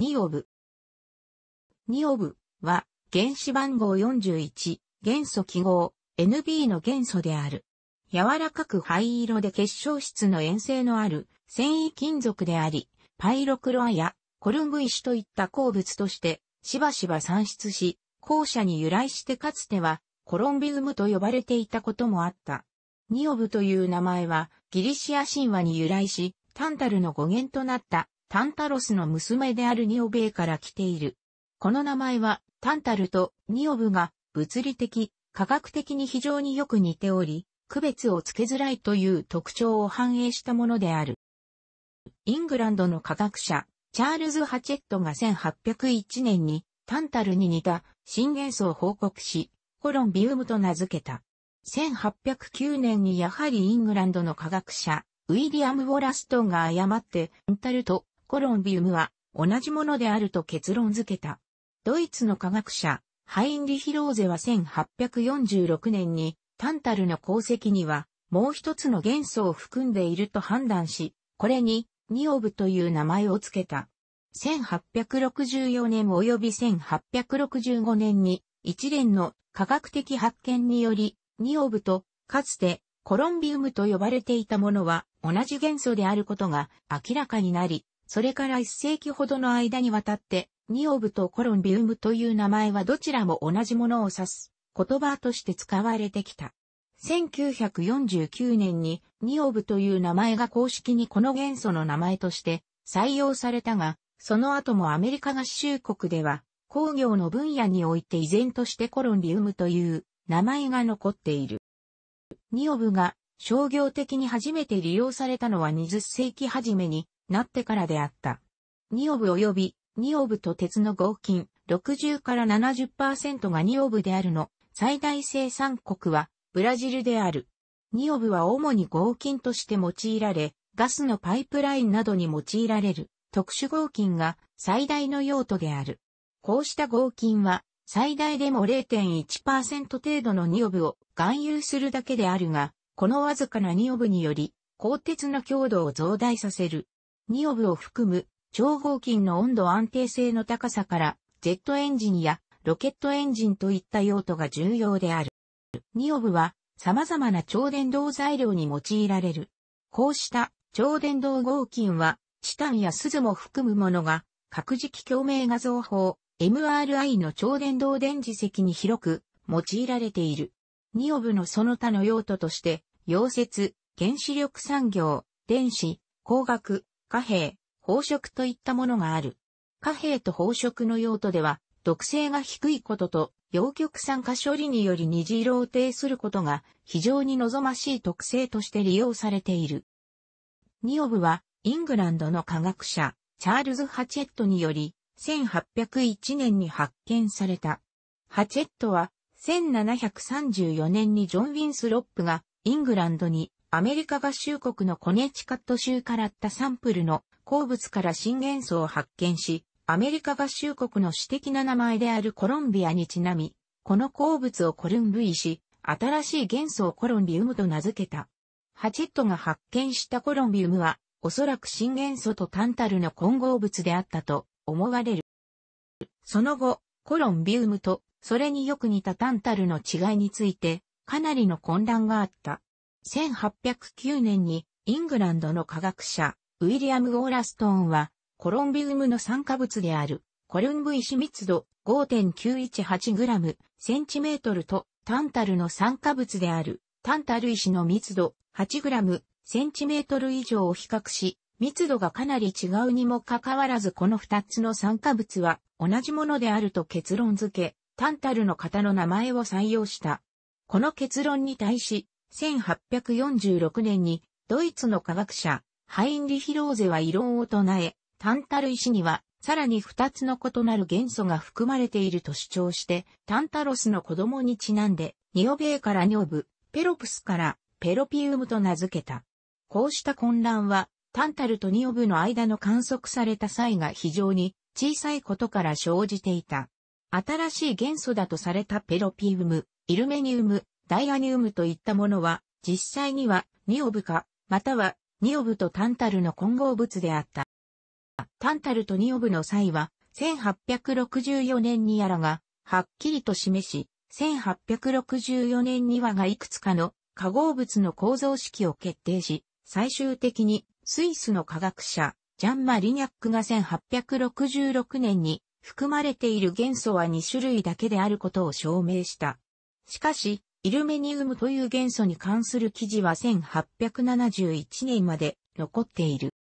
ニオブ。ニオブは原子番号41、元素記号 NB の元素である。柔らかく灰色で結晶質の塩性のある繊維金属であり、パイロクロアやコルング石といった鉱物としてしばしば産出し、後者に由来してかつてはコロンビウムと呼ばれていたこともあった。ニオブという名前はギリシア神話に由来し、タンタルの語源となったタンタロスの娘であるニオベイから来ている。この名前は、タンタルとニオブが物理的、科学的に非常によく似ており、区別をつけづらいという特徴を反映したものである。イングランドの科学者、チャールズ・ハチェットが1801年に、タンタルに似た新元素を報告し、コロンビウムと名付けた。1809年にやはりイングランドの科学者、ウィリアム・ウォラストンが誤って、タンタルとコロンビウムは同じものであると結論付けた。ドイツの科学者、ハインリヒ・ローゼは1846年にタンタルの鉱石にはもう一つの元素を含んでいると判断し、これにニオブという名前を付けた。1864年及び1865年に一連の科学的発見により、ニオブとかつてコロンビウムと呼ばれていたものは同じ元素であることが明らかになり、それから一世紀ほどの間にわたって、ニオブとコロンビウムという名前はどちらも同じものを指す言葉として使われてきた。1949年にニオブという名前が公式にこの元素の名前として採用されたが、その後もアメリカ合衆国では工業の分野において依然としてコロンビウムという名前が残っている。ニオブが商業的に初めて利用されたのは20世紀初めになってからであった。ニオブ及びニオブと鉄の合金60から70%がニオブであるの最大生産国はブラジルである。ニオブは主に合金として用いられ、ガスのパイプラインなどに用いられる特殊合金が最大の用途である。こうした合金は最大でも0.1%程度のニオブを含有するだけであるが、このわずかなニオブにより、鋼鉄の強度を増大させるニオブを含む超合金の温度安定性の高さから、ジェットエンジンやロケットエンジンといった用途が重要である。ニオブは様々な超電導材料に用いられる。こうした超電導合金は、チタンや鈴も含むものが、核磁気共鳴画像法、MRI の超電導電磁石に広く用いられている。ニオブのその他の用途として、溶接、原子力産業、電子、工学、貨幣、宝飾といったものがある。貨幣と宝飾の用途では、毒性が低いことと、陽極酸化処理により二次色を呈することが非常に望ましい特性として利用されている。ニオブは、イングランドの科学者、チャールズ・ハチェットにより、1801年に発見された。ハチェットは、1734年にジョン・ウィンスロップがイングランドにアメリカ合衆国のコネチカット州からったサンプルの鉱物から新元素を発見し、アメリカ合衆国の私的な名前であるコロンビアにちなみ、この鉱物をコルンブイし、新しい元素をコロンビウムと名付けた。ハチェットが発見したコロンビウムは、おそらく新元素とタンタルの混合物であったと思われる。その後、コロンビウムと、それによく似たタンタルの違いについて、かなりの混乱があった。1809年にイングランドの科学者、ウィリアム・ゴーラストーンは、コロンビウムの酸化物である、コルンブ石密度 5.918g、センチメートルと、タンタルの酸化物である、タンタル石の密度 8g、センチメートル以上を比較し、密度がかなり違うにもかかわらずこの2つの酸化物は同じものであると結論付け、タンタルの方の名前を採用した。この結論に対し、1846年にドイツの科学者、ハインリヒローゼは異論を唱え、タンタル石にはさらに二つの異なる元素が含まれていると主張して、タンタロスの子供にちなんで、ニオベーからニョブ、ペロプスからペロピウムと名付けた。こうした混乱は、タンタルとニオブの間の観測された際が非常に小さいことから生じていた。新しい元素だとされたペロピウム、イルメニウム、ダイアニウムといったものは、実際にはニオブか、またはニオブとタンタルの混合物であった。タンタルとニオブの際は、1864年にやらが、はっきりと示し、1864年にはがいくつかの化合物の構造式を決定し、最終的にスイスの科学者、ジャンマ・リニャックが1866年に含まれている元素は2種類だけであることを証明した。しかし、イルメニウムという元素に関する記事は1871年まで残っている。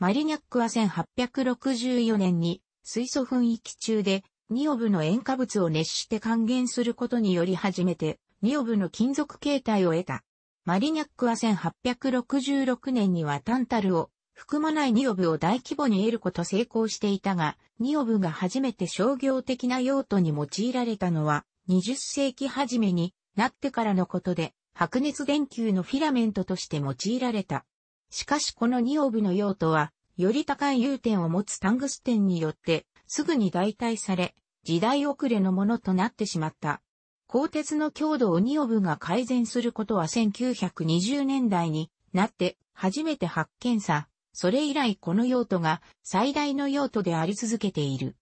マリニャックは1864年に水素噴域中でニオブの塩化物を熱して還元することにより初めてニオブの金属形態を得た。マリニャックは1866年にはタンタルを含まないニオブを大規模に得ること成功していたが、ニオブが初めて商業的な用途に用いられたのは20世紀初めになってからのことで、白熱電球のフィラメントとして用いられた。しかしこのニオブの用途は、より高い融点を持つタングステンによって、すぐに代替され、時代遅れのものとなってしまった。鋼鉄の強度をニオブが改善することは1920年代になって初めて発見さ、それ以来この用途が最大の用途であり続けている。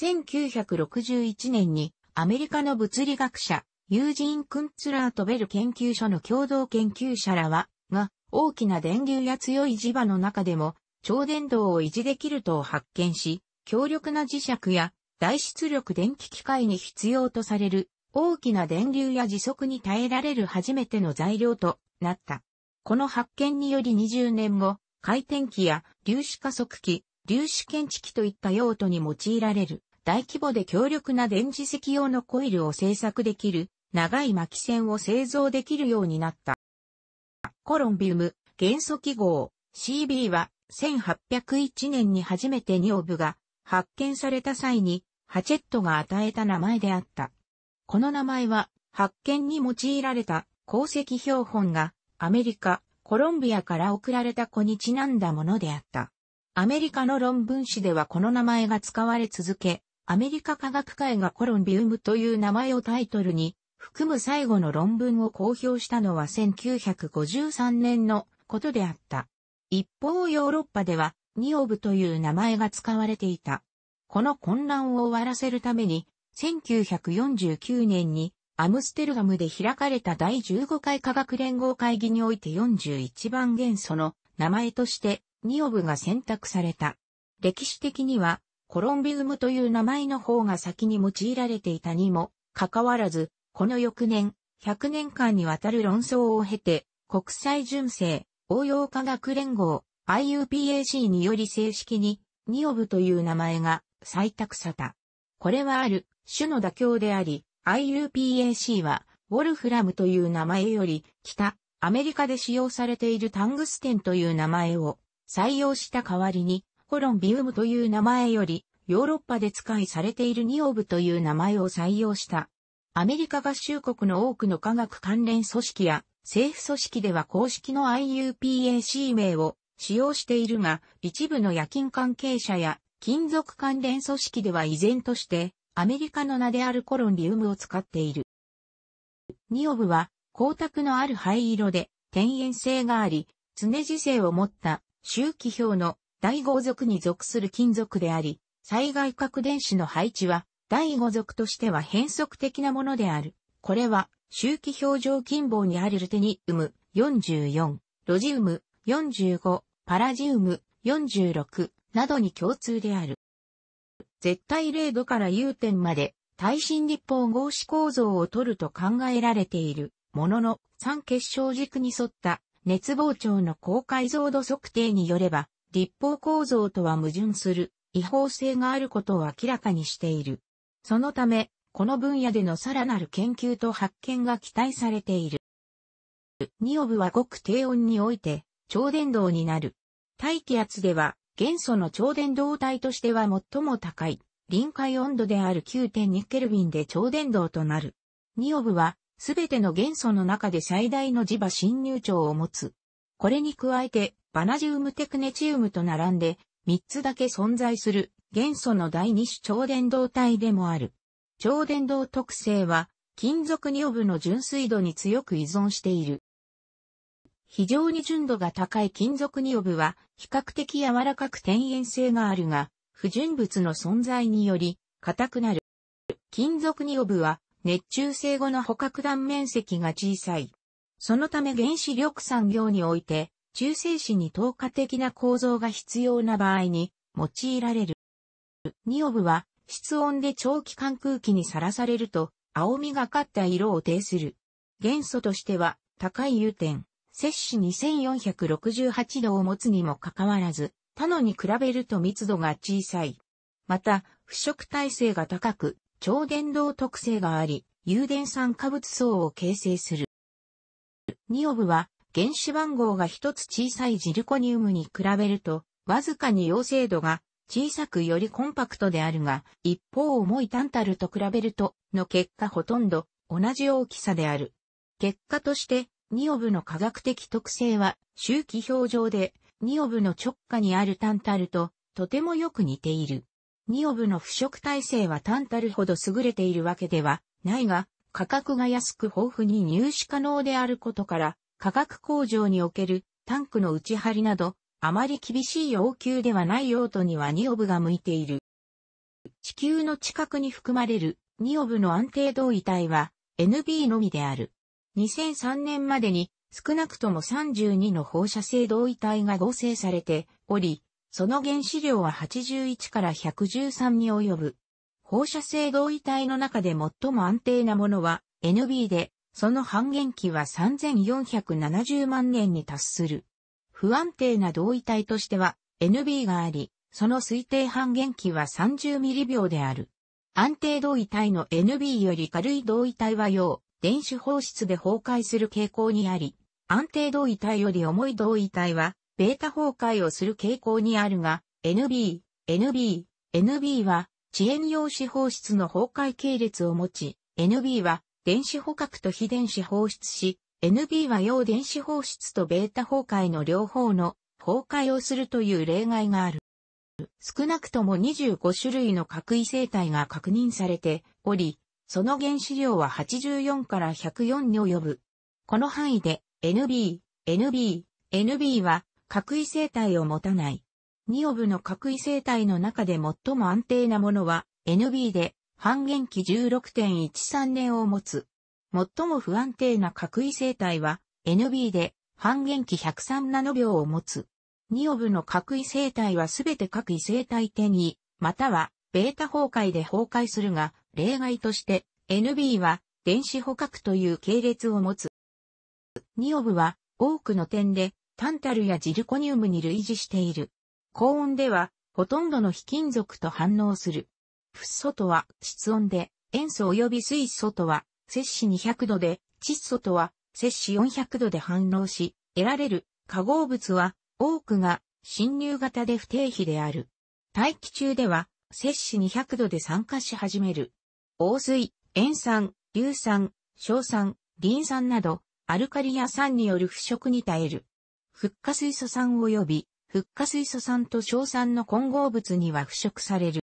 1961年にアメリカの物理学者、ユージーン・クンツラーとベル研究所の共同研究者らは、が、大きな電流や強い磁場の中でも、超電導を維持できると発見し、強力な磁石や大出力電気機械に必要とされる大きな電流や時速に耐えられる初めての材料となった。この発見により20年後、回転機や粒子加速器、粒子検知器といった用途に用いられる大規模で強力な電磁石用のコイルを製作できる、長い巻線を製造できるようになった。コロンビウム、元素記号、CB は、1801年に初めてニオブが発見された際に、ハチェットが与えた名前であった。この名前は、発見に用いられた鉱石標本が、アメリカ、コロンビアから送られた子にちなんだものであった。アメリカの論文誌ではこの名前が使われ続け、アメリカ科学会がコロンビウムという名前をタイトルに含む最後の論文を公表したのは1953年のことであった。一方ヨーロッパではニオブという名前が使われていた。この混乱を終わらせるために、1949年にアムステルガムで開かれた第15回科学連合会議において41番元素の名前としてニオブが選択された。歴史的にはコロンビウムという名前の方が先に用いられていたにも、かかわらず、この翌年、100年間にわたる論争を経て、国際純正、応用科学連合、IUPAC により正式に、ニオブという名前が採択された。これはある種の妥協であり、IUPAC は、ウォルフラムという名前より、北、アメリカで使用されているタングステンという名前を採用した代わりに、コロンビウムという名前より、ヨーロッパで使いされているニオブという名前を採用した。アメリカ合衆国の多くの科学関連組織や政府組織では公式の IUPAC 名を使用しているが、一部の夜勤関係者や金属関連組織では依然としてアメリカの名であるコロンビウムを使っている。ニオブは光沢のある灰色で天然性があり、常時性を持った周期表の第5族に属する金属であり、災害核電子の配置は、第5族としては変則的なものである。これは、周期表情金棒にあるルテニウム44、ロジウム45、パラジウム46などに共通である。絶対0度から融点まで耐震立方合子構造を取ると考えられているものの三結晶軸に沿った熱膨張の高解像度測定によれば立法構造とは矛盾する違法性があることを明らかにしている。そのため、この分野でのさらなる研究と発見が期待されている。ニオブはごく低温において超伝導になる。大気圧では元素の超伝導体としては最も高い臨界温度である9.2ケルビンで超伝導となる。ニオブはすべての元素の中で最大の磁場侵入長を持つ。これに加えてバナジウムテクネチウムと並んで、3つだけ存在する元素の第2種超伝導体でもある。超伝導特性は、金属ニオブの純水度に強く依存している。非常に純度が高い金属ニオブは、比較的柔らかく転延性があるが、不純物の存在により、硬くなる。金属ニオブは、熱中性後の捕獲断面積が小さい。そのため原子力産業において、中性子に透過的な構造が必要な場合に用いられる。ニオブは室温で長期間空気にさらされると青みがかった色を呈する。元素としては高い融点、摂氏2468度を持つにもかかわらず、他のに比べると密度が小さい。また、腐食耐性が高く、超電導特性があり、有電酸化物層を形成する。ニオブは原子番号が一つ小さいジルコニウムに比べると、わずかに陽性度が小さくよりコンパクトであるが、一方重いタンタルと比べると、の結果ほとんど同じ大きさである。結果として、ニオブの科学的特性は、周期表上で、ニオブの直下にあるタンタルと、とてもよく似ている。ニオブの腐食耐性はタンタルほど優れているわけではないが、価格が安く豊富に入手可能であることから、化学工場におけるタンクの打ち張りなど、あまり厳しい要求ではない用途にはニオブが向いている。地球の近くに含まれるニオブの安定同位体は NB のみである。2003年までに少なくとも32の放射性同位体が合成されており、その原子量は81から113に及ぶ。放射性同位体の中で最も安定なものは NB で、その半減期は3470万年に達する。不安定な同位体としては NB があり、その推定半減期は30ミリ秒である。安定同位体の NB より軽い同位体は要電子放出で崩壊する傾向にあり、安定同位体より重い同位体は、ベータ崩壊をする傾向にあるが、NB、NB、NB は、遅延用子放出の崩壊系列を持ち、NB は、電子捕獲と非電子放出し、NB は陽電子放出とベータ崩壊の両方の崩壊をするという例外がある。少なくとも25種類の核異性体が確認されており、その原子量は84から104に及ぶ。この範囲で NB、NB、NB は核異性体を持たない。2オブの核異生体の中で最も安定なものは NB で、半減期16.13年を持つ。最も不安定な核異性体は NB で半減期103ナノ秒を持つ。ニオブの核異性体はすべて核異性体手に、またはベータ崩壊で崩壊するが、例外として NB は電子捕獲という系列を持つ。ニオブは多くの点でタンタルやジルコニウムに類似している。高温ではほとんどの非金属と反応する。フ素とは室温で、塩素及び水素とは、摂氏200度で、窒素とは、摂氏400度で反応し、得られる化合物は、多くが侵入型で不定比である。大気中では、摂氏200度で酸化し始める。黄水、塩酸、硫酸、硝酸、リン酸など、アルカリや酸による腐食に耐える。フッ化水素酸及び、フッ化水素酸と硝酸の混合物には腐食される。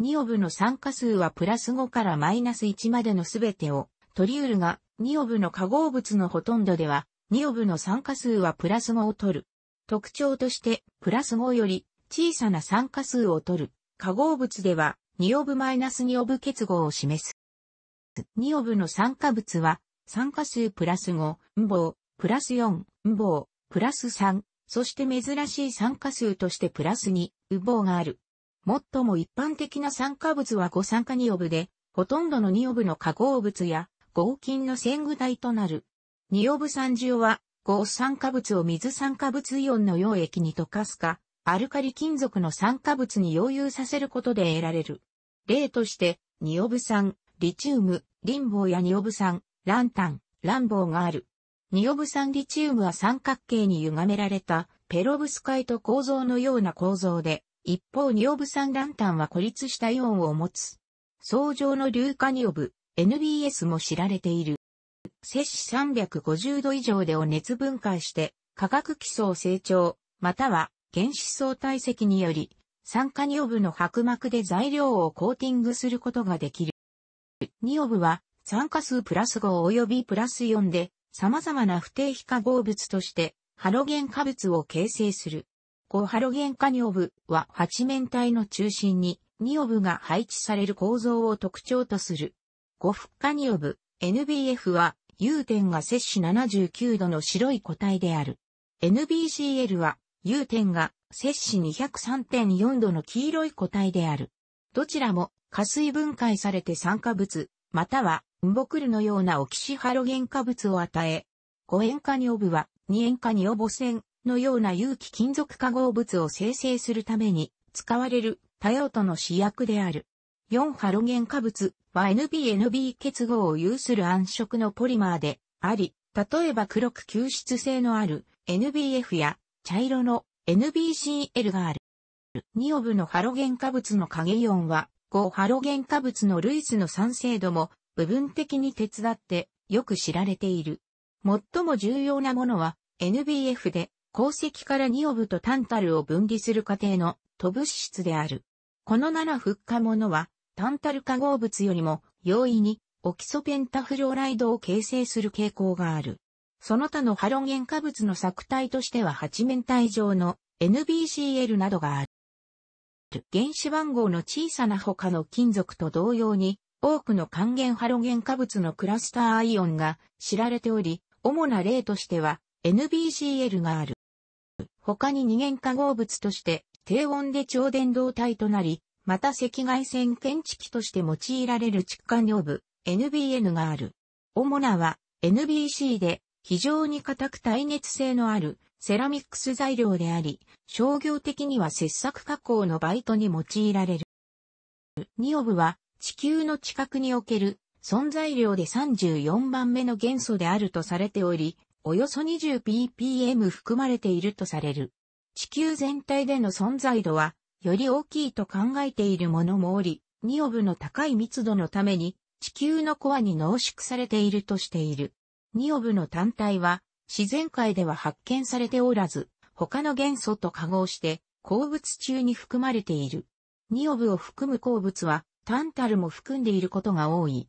2オブの参加数はプラス5からマイナス1までの全てを取り得るが、2オブの化合物のほとんどでは、2オブの酸化数はプラス5を取る。特徴として、プラス5より小さな酸化数を取る。化合物では、2オブマイナス2オブ結合を示す。2オブの酸化物は、酸化数プラス5、ん謀プラス4、ん謀プラス3、そして珍しい酸化数としてプラス2、う謀がある。最も一般的な酸化物は五酸化ニオブで、ほとんどのニオブの化合物や合金の線具体となる。ニオブ酸重は、合酸化物を水酸化物イオンの溶液に溶かすか、アルカリ金属の酸化物に溶融させることで得られる。例として、ニオブ酸、リチウム、リンボウやニオブ酸、ランタン、ランボウがある。ニオブ酸リチウムは三角形に歪められた、ペロブスカイト構造のような構造で、一方ニオブ酸ランタンは孤立したイオンを持つ。相乗の硫化ニオブ、NBS も知られている。摂氏350度以上でを熱分解して、化学基礎を成長、または原子相体積により、酸化ニオブの薄膜で材料をコーティングすることができる。ニオブは酸化数プラス5及びプラス4で様々な不定非化合物としてハロゲン化物を形成する。5ハロゲン化ニオブは八面体の中心にニオブが配置される構造を特徴とする。五フッ化ニオブ NBF は融点が摂氏79度の白い個体である。NBCL は融点が摂氏203.4度の黄色い個体である。どちらも加水分解されて酸化物、または、ンボクルのようなオキシハロゲン化物を与え、5塩化ニオブは、2塩化ニオボ線のような有機金属化合物を生成するために使われる多用途の試薬である。4ハロゲン化物は NBNB 結合を有する暗色のポリマーであり、例えば黒く吸湿性のある NBF や茶色の NBCL がある。2オブのハロゲン化物の影イオンは5ハロゲン化物の類似の酸性度も部分的に手伝ってよく知られている。最も重要なものは NBF で鉱石からニオブとタンタルを分離する過程の都物質である。この7フッ化物は、タンタル化合物よりも容易にオキソペンタフローライドを形成する傾向がある。その他のハロゲン化物の作体としては八面体上の NBCl などがある。原子番号の小さな他の金属と同様に、多くの還元ハロゲン化物のクラスターアイオンが知られており、主な例としては NBCl がある。他に二元化合物として低温で超伝導体となり、また赤外線検知器として用いられる窒化尿部 NBN がある。主なは NBC で非常に硬く耐熱性のあるセラミックス材料であり、商業的には切削加工のバイトに用いられる。ニオブは地球の近くにおける存在量で34番目の元素であるとされており、およそ 20ppm 含まれているとされる。地球全体での存在度は、より大きいと考えているものもおり、ニオブの高い密度のために、地球のコアに濃縮されているとしている。ニオブの単体は、自然界では発見されておらず、他の元素と化合して、鉱物中に含まれている。ニオブを含む鉱物は、タンタルも含んでいることが多い。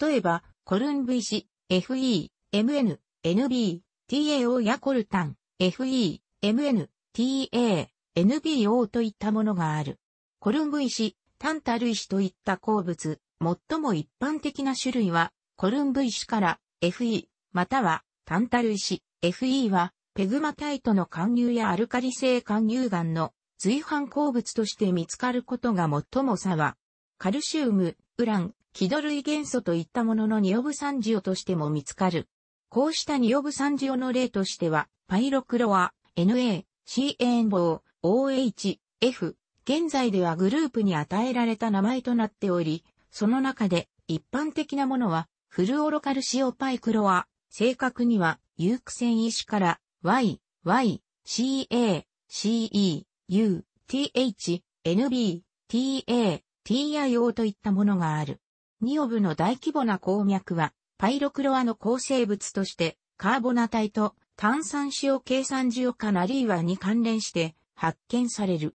例えば、コルンブ石、FE、MN、NB、TAO やコルタン、FE、MN、TA、NBO といったものがある。コルング石、タンタル石といった鉱物、最も一般的な種類は、コルンブ石から FE、またはタンタル石、FE は、ペグマタイトの貫入やアルカリ性貫入岩の随伴鉱物として見つかることが最も差は、カルシウム、ウラン、キド類元素といったものの二オブサンジオとしても見つかる。こうしたニオブジオの例としては、パイロクロア、NA、C n 棒、OH、F、現在ではグループに与えられた名前となっており、その中で一般的なものは、フルオロカルシオパイクロア、正確には、ユークセン医師から、Y、Y、CA、CE、U、TH、NB、TA、TIO といったものがある。ニオブの大規模な鉱脈は、パイロクロアの構成物として、カーボナ体と炭酸塩計算オ化ナリーワに関連して発見される。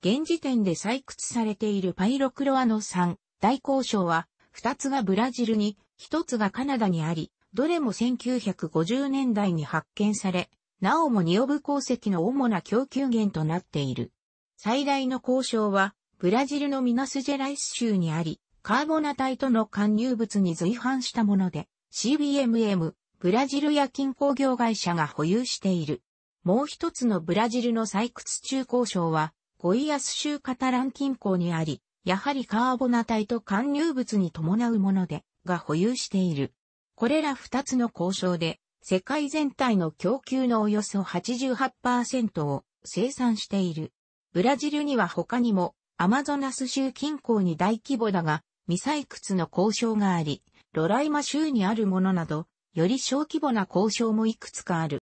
現時点で採掘されているパイロクロアの3大交渉は、2つがブラジルに、1つがカナダにあり、どれも1950年代に発見され、なおもニオブ鉱石の主な供給源となっている。最大の交渉は、ブラジルのミナスジェライス州にあり、カーボナ体との貫入物に随伴したもので、CBMM、ブラジルや金工業会社が保有している。もう一つのブラジルの採掘中交渉は、ゴイアス州カタラン近郊にあり、やはりカーボナ体と貫入物に伴うもので、が保有している。これら二つの交渉で、世界全体の供給のおよそ88%を生産している。ブラジルには他にも、アマゾナス州近郊に大規模だが、未採掘の交渉があり、ロライマ州にあるものなど、より小規模な交渉もいくつかある。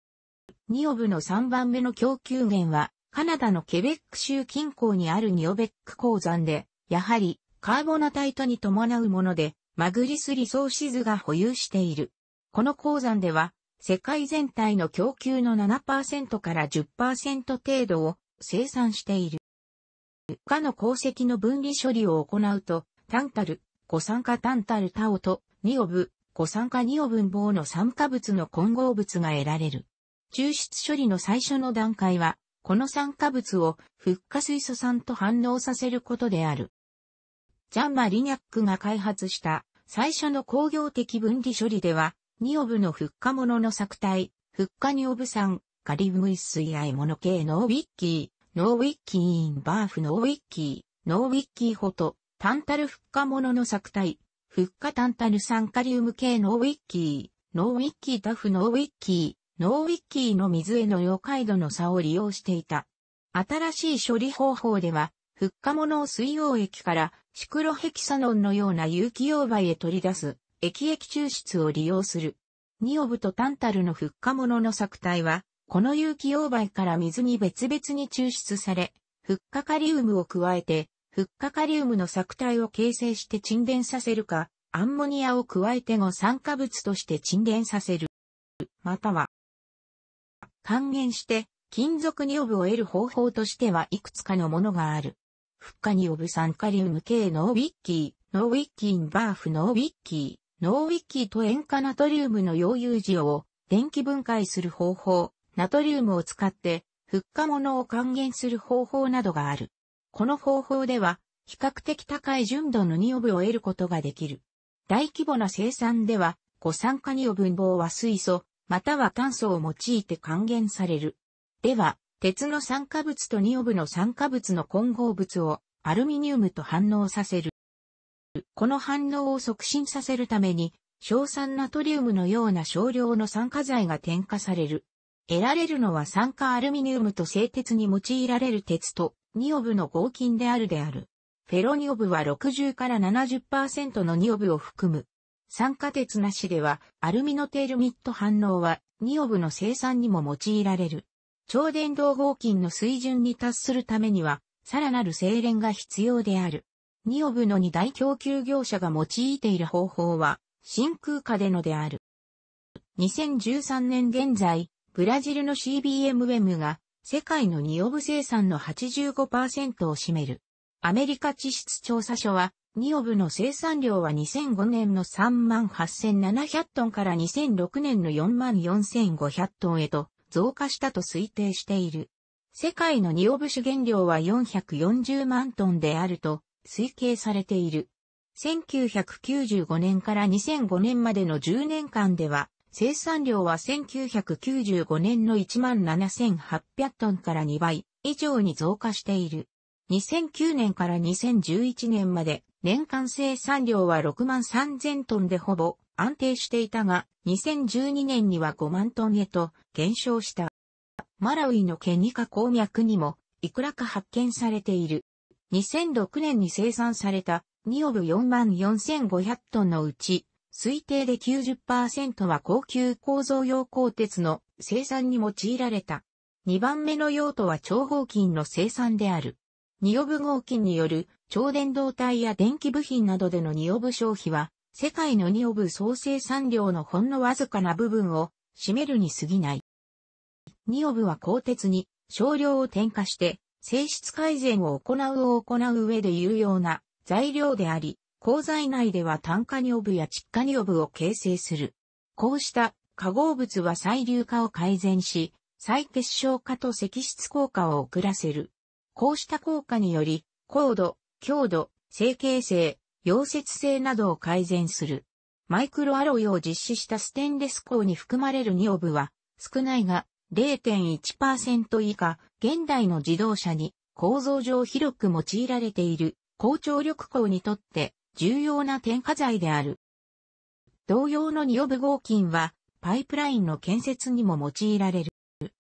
ニオブの3番目の供給源は、カナダのケベック州近郊にあるニオベック鉱山で、やはりカーボナタイトに伴うもので、マグリスリソーシズが保有している。この鉱山では、世界全体の供給の7%から10%程度を生産している。他の鉱石の分離処理を行うと、タンタル、五酸化カ、タンタオと、ニオブ、五酸化ニオブボ棒の酸化物の混合物が得られる。抽出処理の最初の段階は、この酸化物をフッ化水素酸と反応させることである。ジャンマ・リニャックが開発した最初の工業的分離処理では、ニオブのフッ化物の作体、フッ化ニオブ酸、カリウム一水合物系ノーウィッキー、ノーウィッキーインバーフノーウィッキー、ノーウィッキーホト、タンタル復化物の作体、復化タンタル酸カリウム系ノーウィッキー、ノーウィッキータフノーウィッキー、ノーウィッキーの水への溶解度の差を利用していた。新しい処理方法では、復化物を水溶液からシクロヘキサノンのような有機溶媒へ取り出す液液抽出を利用する。ニオブとタンタルの復化物の作体は、この有機溶媒から水に別々に抽出され、復化カリウムを加えてフッ化カリウムの作体を形成して沈殿させるか、アンモニアを加えての酸化物として沈殿させる。または、還元して金属にオブを得る方法としてはいくつかのものがある。フッ化にオブ酸カリウム系ノーウィッキー、ノーウィッキーインバーフノーウィッキー、ノーウィッキーと塩化ナトリウムの溶融塩を電気分解する方法、ナトリウムを使って、フッ化物を還元する方法などがある。この方法では、比較的高い純度のニオブを得ることができる。大規模な生産では、五酸化ニオブ棒は水素、または炭素を用いて還元される。では、鉄の酸化物とニオブの酸化物の混合物をアルミニウムと反応させる。この反応を促進させるために、硝酸ナトリウムのような少量の酸化剤が添加される。得られるのは酸化アルミニウムと製鉄に用いられる鉄とニオブの合金であるである。フェロニオブは60から70%のニオブを含む。酸化鉄なしでは、アルミのテールミット反応は、ニオブの生産にも用いられる。超電導合金の水準に達するためには、さらなる精錬が必要である。ニオブの二大供給業者が用いている方法は、真空化でのである。2013年現在、ブラジルの CBMM が世界のニオブ生産の85%を占める。アメリカ地質調査所は、ニオブの生産量は2005年の38,700トンから2006年の44,500トンへと増加したと推定している。世界のニオブ資源量は440万トンであると推計されている。1995年から2005年までの10年間では、生産量は1995年の17,800トンから2倍以上に増加している。2009年から2011年まで年間生産量は6万3000トンでほぼ安定していたが、2012年には5万トンへと減少した。マラウイのケニカ鉱脈にもいくらか発見されている。2006年に生産された2オブ4万4500トンのうち推定で90%は高級構造用鋼鉄の生産に用いられた。2番目の用途は超合金の生産である。ニオブ合金による超電導体や電気部品などでのニオブ消費は、世界のニオブ総生産量のほんのわずかな部分を占めるに過ぎない。ニオブは鋼鉄に少量を添加して性質改善を行うを行う上で有用な材料であり、鉱材内では炭化オブや窒化オブを形成する。こうした化合物は細粒化を改善し、再結晶化と積質効果を遅らせる。こうした効果により、高度、強度、成形性、溶接性などを改善する。マイクロアロイを実施したステンレス鋼に含まれるニオブは少ないが0.1%以下、現代の自動車に構造上広く用いられている高張力鋼にとって重要な添加剤である。同様のニオブ合金は、パイプラインの建設にも用いられる。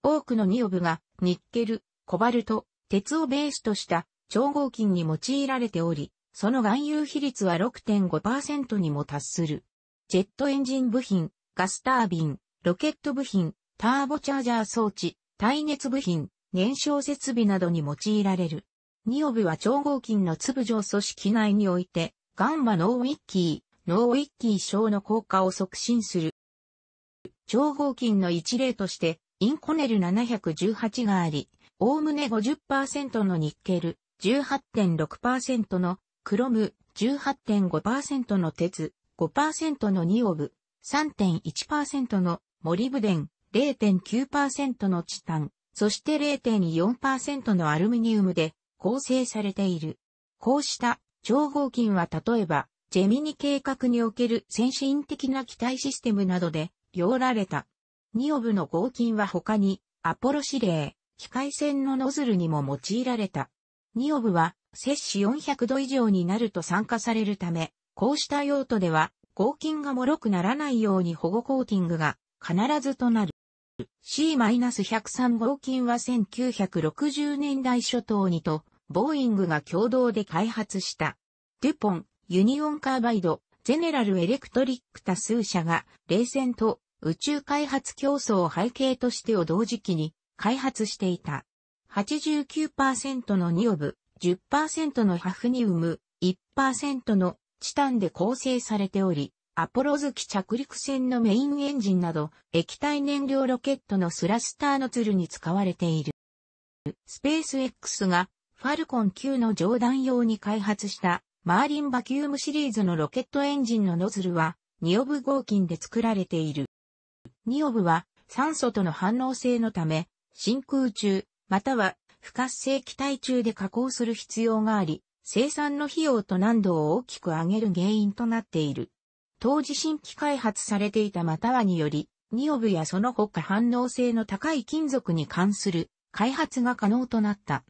多くのニオブが、ニッケル、コバルト、鉄をベースとした超合金に用いられており、その含有比率は6.5%にも達する。ジェットエンジン部品、ガスタービン、ロケット部品、ターボチャージャー装置、耐熱部品、燃焼設備などに用いられる。ニオブは超合金の粒状組織内において、ガンマーウィッキー、ノーウィッキー症の効果を促進する。超合金の一例として、インコネル718があり、おおむね50%のニッケル、18.6%のクロム、18.5%の鉄、5%のニオブ、3.1%のモリブデン、0.9%のチタン、そして0.4%のアルミニウムで構成されている。こうした超合金は例えば、ジェミニ計画における先進的な機体システムなどで、用られた。ニオブの合金は他に、アポロ指令、機械船のノズルにも用いられた。ニオブは、摂氏400度以上になると酸化されるため、こうした用途では、合金が脆くならないように保護コーティングが必ずとなる。C-103 合金は1960年代初頭にとボーイングが共同で開発した。デュポン、ユニオンカーバイド、ゼネラルエレクトリック多数社が、冷戦と宇宙開発競争を背景としてを同時期に開発していた。89%のニオブ、10%のハフニウム、1%のチタンで構成されており、アポロ月着陸船のメインエンジンなど、液体燃料ロケットのスラスターのツルに使われている。スペース X がファルコン9の上段用に開発したマーリンバキュームシリーズのロケットエンジンのノズルはニオブ合金で作られている。ニオブは酸素との反応性のため、真空中、または不活性気体中で加工する必要があり、生産の費用と難度を大きく上げる原因となっている。当時新規開発されていたまたはにより、ニオブやその他反応性の高い金属に関する開発が可能となった。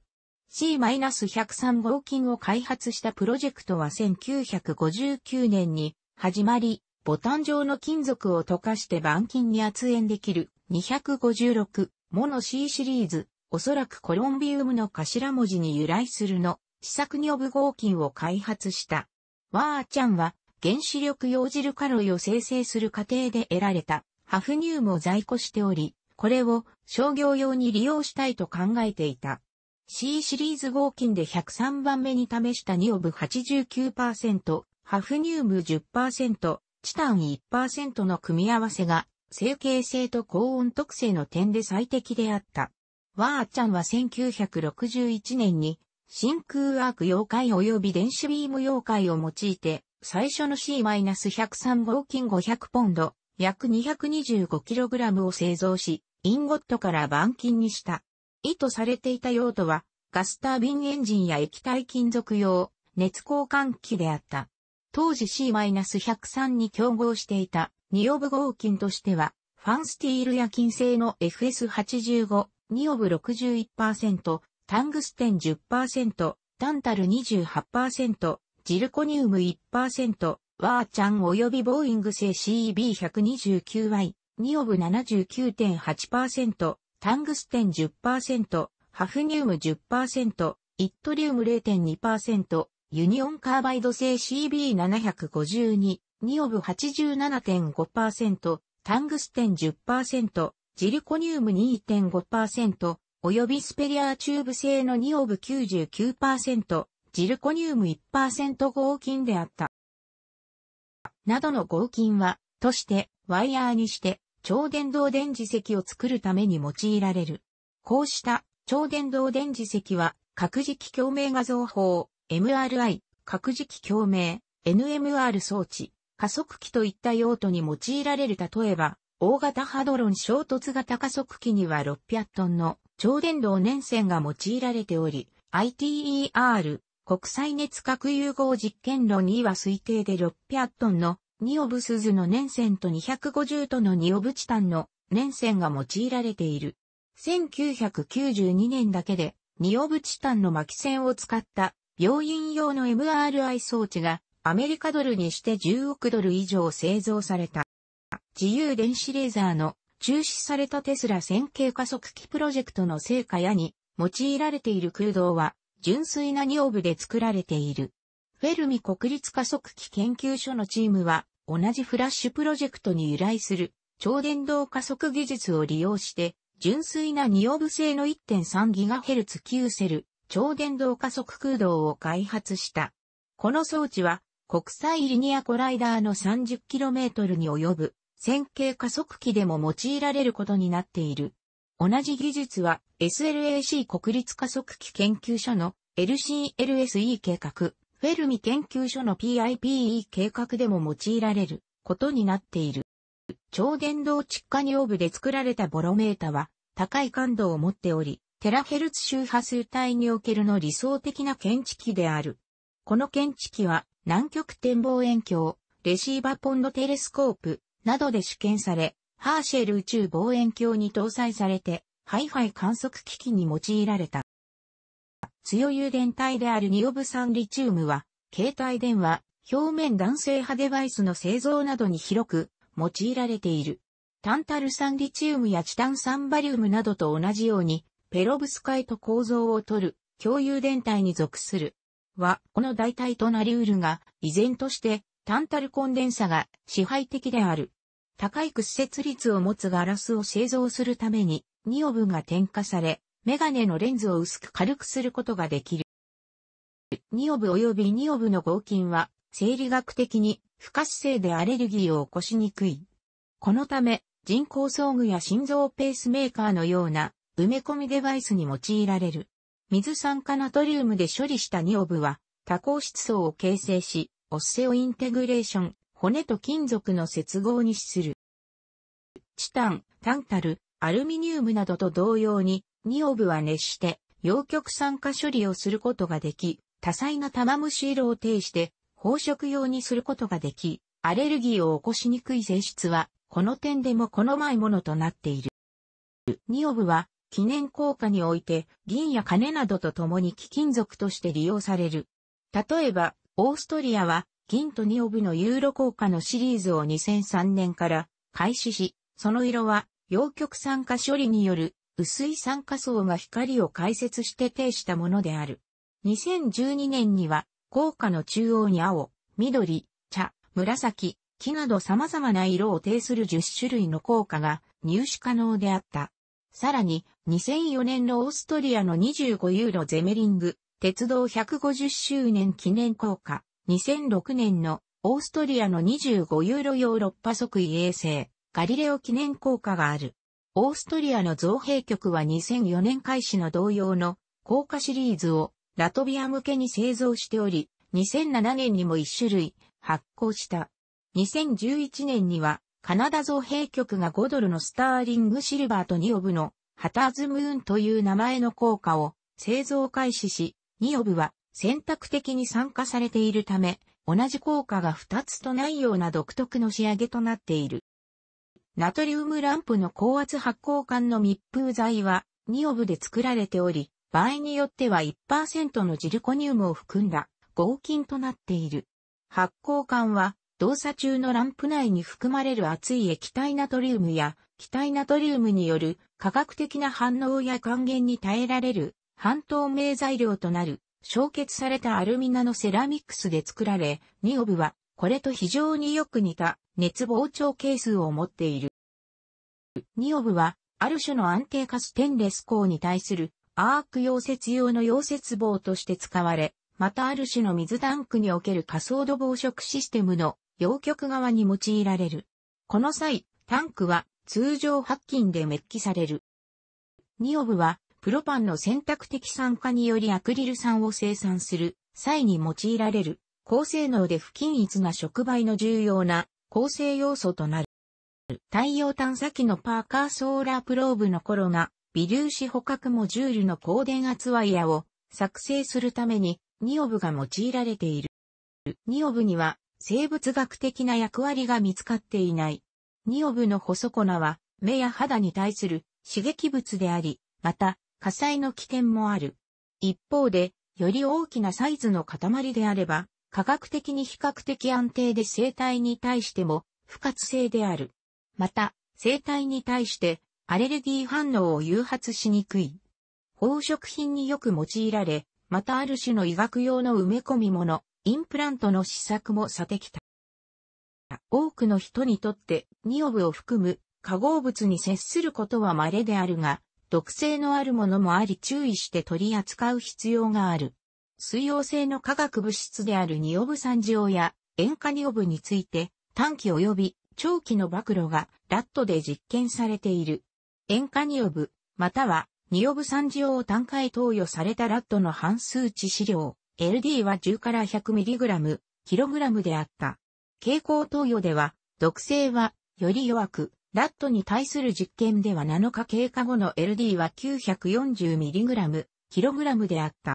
C-103 合金を開発したプロジェクトは1959年に始まり、ボタン状の金属を溶かして板金に圧縁できる256モノ C シリーズ、おそらくコロンビウムの頭文字に由来するの、試作にョブ合金を開発した。ワーちゃんは原子力用汁カロイを生成する過程で得られたハフニウムを在庫しており、これを商業用に利用したいと考えていた。C シリーズ合金で103番目に試したニオブ89%、ハフニウム10%、チタン1%の組み合わせが、成形性と高温特性の点で最適であった。ワーちゃんは1961年に、真空アーク溶解及び電子ビーム溶解を用いて、最初の C-103 合金500ポンド、約 225kg を製造し、インゴットから板金にした。意図されていた用途は、ガスタービンエンジンや液体金属用、熱交換機であった。当時 C-103 に競合していたニオブ合金としては、ファンスティールや金製の FS85、ニオブ61%、タングステン10%、タンタル28%、ジルコニウム1%、ワーチャン及びボーイング製 CEB129Y、ニオブ79.8%、タングステン10%、ハフニウム10%、イットリウム0.2%、ユニオンカーバイド製 CB752、ニオブ87.5%、タングステン10%、ジルコニウム2.5%、およびスペリアーチューブ製のニオブ99%、ジルコニウム1%合金であった。などの合金は、として、ワイヤーにして、超電導電磁石を作るために用いられる。こうした超電導電磁石は核磁気共鳴画像法、MRI、核磁気共鳴、NMR 装置、加速器といった用途に用いられる例えば、大型ハドロン衝突型加速器には600トンの超電導粘線が用いられており、ITER、国際熱核融合実験論には推定で600トンのニオブ鈴の年線と250とのニオブチタンの年線が用いられている。1992年だけで、ニオブチタンの巻線を使った病院用の MRI 装置がアメリカドルにして10億ドル以上製造された。自由電子レーザーの中止されたテスラ線形加速器プロジェクトの成果やに用いられている空洞は純粋なニオブで作られている。フェルミ国立加速器研究所のチームは、同じフラッシュプロジェクトに由来する超電導加速技術を利用して、純粋な二オブ製の 1.3GHz ーセル超電導加速空洞を開発した。この装置は国際リニアコライダーの 30km に及ぶ線形加速器でも用いられることになっている。同じ技術は SLAC 国立加速器研究所の LCLSE 計画フェルミ研究所の PIPE 計画でも用いられることになっている。超電導窒化尿部で作られたボロメータは高い感度を持っており、テラヘルツ周波数帯におけるの理想的な検知器である。この検知器は南極展望遠鏡、レシーバポンドテレスコープなどで試験され、ハーシェル宇宙望遠鏡に搭載されて、ハイファイ観測機器に用いられた。強油電体であるニオブ酸リチウムは、携帯電話、表面弾性派デバイスの製造などに広く用いられている。タンタル酸リチウムやチタン酸バリウムなどと同じように、ペロブスカイト構造を取る、共有電体に属する。は、この代替となり得るが、依然として、タンタルコンデンサが支配的である。高い屈折率を持つガラスを製造するために、ニオブが添加され、メガネのレンズを薄く軽くすることができる。ニオブ及びニオブの合金は、生理学的に不可視性でアレルギーを起こしにくい。このため、人工装具や心臓ペースメーカーのような埋め込みデバイスに用いられる。水酸化ナトリウムで処理したニオブは、多孔質層を形成し、オッセオインテグレーション、骨と金属の接合に資する。チタン、タンタル、アルミニウムなどと同様に、ニオブは熱して、陽極酸化処理をすることができ、多彩な玉虫色を呈して、宝食用にすることができ、アレルギーを起こしにくい性質は、この点でも好まいものとなっている。ニオブは、記念硬貨において、銀や金などと共に貴金属として利用される。例えば、オーストリアは、銀とニオブのユーロ硬貨のシリーズを2003年から開始し、その色は、陽極酸化処理による薄い酸化層が光を解説して呈したものである。2012年には、効果の中央に青、緑、茶、紫、木など様々な色を呈する10種類の効果が入手可能であった。さらに、2004年のオーストリアの25ユーロゼメリング、鉄道150周年記念硬貨、2006年のオーストリアの25ユーロヨーロッパ即位衛星、ガリレオ記念硬貨がある。オーストリアの造幣局は2004年開始の同様の高架シリーズをラトビア向けに製造しており、2007年にも1種類発行した。2011年にはカナダ造幣局が5ドルのスターリングシルバーと2オブのハターズムーンという名前の硬貨を製造開始し、2オブは選択的に参加されているため、同じ効果が2つとないような独特の仕上げとなっている。ナトリウムランプの高圧発光管の密封剤は、ニオブで作られており、場合によっては1%のジルコニウムを含んだ合金となっている。発光管は動作中のランプ内に含まれる熱い液体ナトリウムや気体ナトリウムによる化学的な反応や還元に耐えられる半透明材料となる焼結されたアルミナのセラミックスで作られ、ニオブはこれと非常によく似た熱膨張係数を持っている。ニオブは、ある種の安定化ステンレス鋼に対するアーク溶接用の溶接棒として使われ、またある種の水タンクにおける仮想度防食システムの溶極側に用いられる。この際、タンクは通常白金でメッキされる。ニオブは、プロパンの選択的酸化によりアクリル酸を生産する際に用いられる高性能で不均一な触媒の重要な構成要素となる。太陽探査機のパーカーソーラープローブの頃が微粒子捕獲モジュールの高電圧ワイヤを作成するためにニオブが用いられている。ニオブには生物学的な役割が見つかっていない。ニオブの細粉は目や肌に対する刺激物であり、また火災の危険もある。一方で、より大きなサイズの塊であれば、科学的に比較的安定で生体に対しても不活性である。また、生体に対してアレルギー反応を誘発しにくい。宝飾品によく用いられ、またある種の医学用の埋め込み物、インプラントの試作もさてきた。多くの人にとってニオブを含む化合物に接することは稀であるが、毒性のあるものもあり注意して取り扱う必要がある。水溶性の化学物質であるニオブ酸オや塩化ニオブについて短期及び長期の暴露がラットで実験されている。塩化ニオブ、またはニオブ酸オを単回投与されたラットの半数値資料、LD は10から 100mg、kg であった。蛍光投与では、毒性はより弱く、ラットに対する実験では7日経過後の LD は 940mg、kg であった。